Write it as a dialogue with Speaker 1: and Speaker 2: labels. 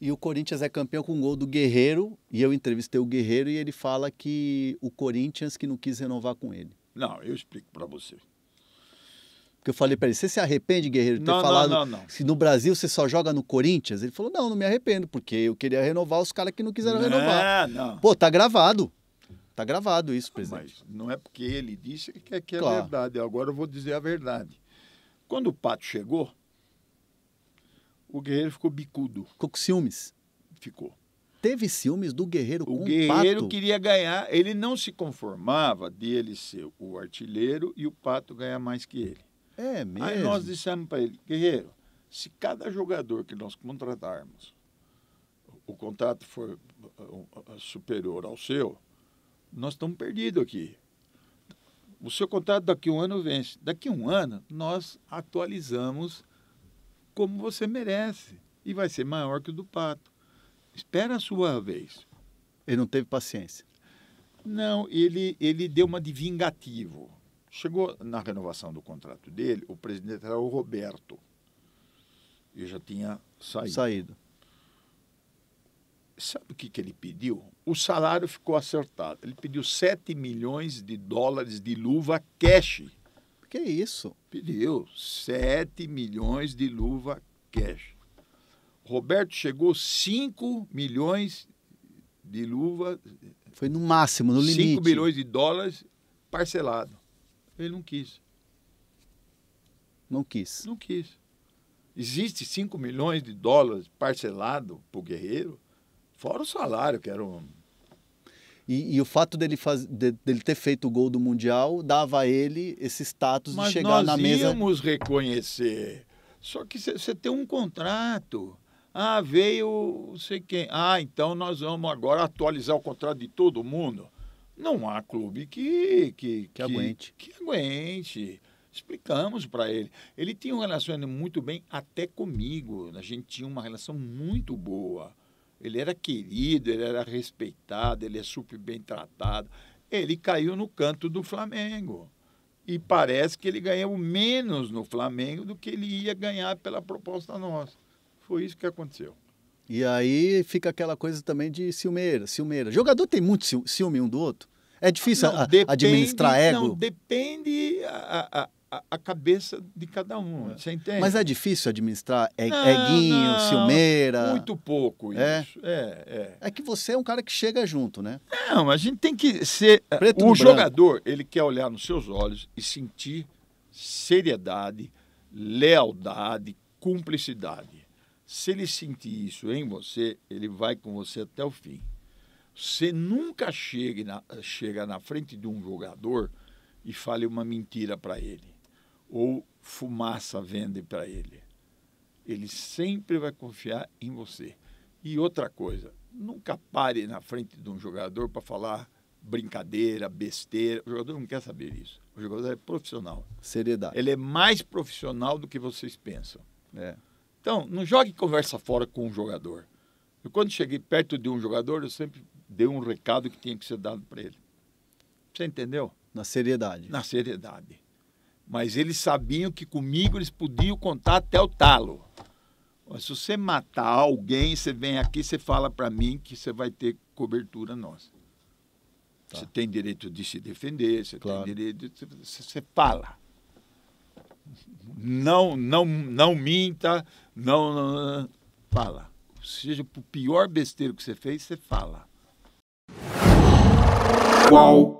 Speaker 1: E o Corinthians é campeão com o gol do Guerreiro. E eu entrevistei o Guerreiro e ele fala que o Corinthians que não quis renovar com ele.
Speaker 2: Não, eu explico para você.
Speaker 1: Porque eu falei para ele, você se arrepende, Guerreiro, de ter não, falado não, não, se no Brasil você só joga no Corinthians? Ele falou, não, não me arrependo, porque eu queria renovar os caras que não quiseram renovar. Não. Pô, tá gravado. Tá gravado isso, presidente.
Speaker 2: Mas não é porque ele disse que é, que é claro. verdade. Agora eu vou dizer a verdade. Quando o Pato chegou,
Speaker 1: o guerreiro ficou bicudo. Ficou com ciúmes? Ficou. Teve ciúmes do guerreiro o com o guerreiro
Speaker 2: queria ganhar. Ele não se conformava dele ser o artilheiro e o pato ganhar mais que ele. É mesmo. Aí nós dissemos para ele, guerreiro, se cada jogador que nós contratarmos, o contrato for uh, uh, uh, superior ao seu, nós estamos perdidos aqui. O seu contrato daqui a um ano vence. Daqui a um ano, nós atualizamos como você merece. E vai ser maior que o do pato. Espera a sua vez. Ele não teve paciência. Não, ele, ele deu uma de vingativo. Chegou na renovação do contrato dele, o presidente era o Roberto. Eu já tinha saído. Saído. Sabe o que, que ele pediu? O salário ficou acertado. Ele pediu 7 milhões de dólares de luva cash que isso? Pediu 7 milhões de luva cash. Roberto chegou 5 milhões de luva. Foi no máximo, no limite. 5 milhões de dólares parcelado. Ele não quis. Não quis. Não quis. Existe 5 milhões de dólares parcelado para o guerreiro, fora o salário, que era um e, e o fato dele, faz,
Speaker 1: de, dele ter feito o gol do Mundial dava a ele esse status Mas de chegar na mesa. Nós íamos
Speaker 2: reconhecer. Só que você tem um contrato. Ah, veio não sei quem. Ah, então nós vamos agora atualizar o contrato de todo mundo. Não há clube que, que, que, que aguente. Que aguente. Explicamos para ele. Ele tinha um relacionamento muito bem até comigo. A gente tinha uma relação muito boa. Ele era querido, ele era respeitado, ele é super bem tratado. Ele caiu no canto do Flamengo. E parece que ele ganhou menos no Flamengo do que ele ia ganhar pela proposta nossa. Foi isso que aconteceu.
Speaker 1: E aí fica aquela coisa também de ciumeira, ciumeira. Jogador tem muito ciúme um do outro. É difícil não, a, depende, administrar ego? Não,
Speaker 2: depende a, a, a, cabeça de cada um, é. você entende? Mas é
Speaker 1: difícil administrar é, não, eguinho, não, Muito pouco é? isso. É? é? É, é, que você é um cara que chega junto, né? Não, a gente tem que ser... Eh, Preto o jogador,
Speaker 2: branco. ele quer olhar nos seus olhos e sentir seriedade, lealdade, cumplicidade. Se ele sentir isso em você, ele vai com você até o fim. Você nunca chega na, chega na frente de um jogador e fale uma mentira para ele ou fumaça vende para ele. Ele sempre vai confiar em você. E outra coisa, nunca pare na frente de um jogador para falar brincadeira, besteira. O jogador não quer saber isso. O jogador é profissional. Seriedade. Ele é mais profissional do que vocês pensam. É. Então, não jogue conversa fora com um jogador. Eu, quando cheguei perto de um jogador, eu sempre dei um recado que tinha que ser dado para ele. Você entendeu? Na seriedade. Na seriedade. Mas eles sabiam que comigo eles podiam contar até o talo. Se você matar alguém, você vem aqui, você fala para mim que você vai ter cobertura nossa. Tá. Você tem direito de se defender, você claro. tem direito de, você, fala. Não, não, não minta, não, não, não fala. Seja o pior besteiro que você fez, você fala. Qual